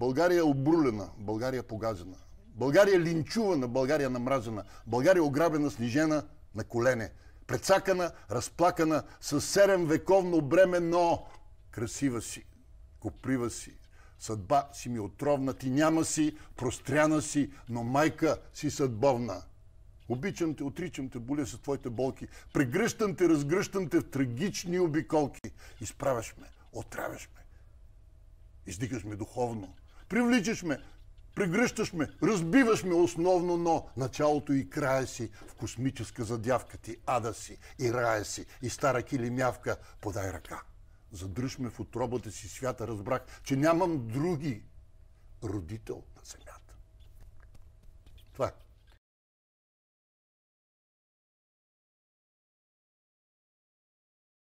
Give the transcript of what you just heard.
България е обрулена, България е погазена, България е линчувана, България е намразена, България ограбена, снижена на колене, прецакана, разплакана, с седем вековно бреме, но красива си, коприва си, съдба си ми отровна, ти няма си, простряна си, но майка си съдбовна. Обичам те, отричам те, боля са твоите болки. Прегръщам те, разгръщам те в трагични обиколки. Изправяш ме, отравяш ме. Издигаш ме духовно, привличаш ме, прегръщаш ме, разбиваш ме основно, но началото и края си в космическа задявка ти, ада си и рая си и стара килимявка, подай ръка. Задръж ме в отробата си свята, разбрах, че нямам други родител на земята. Това е.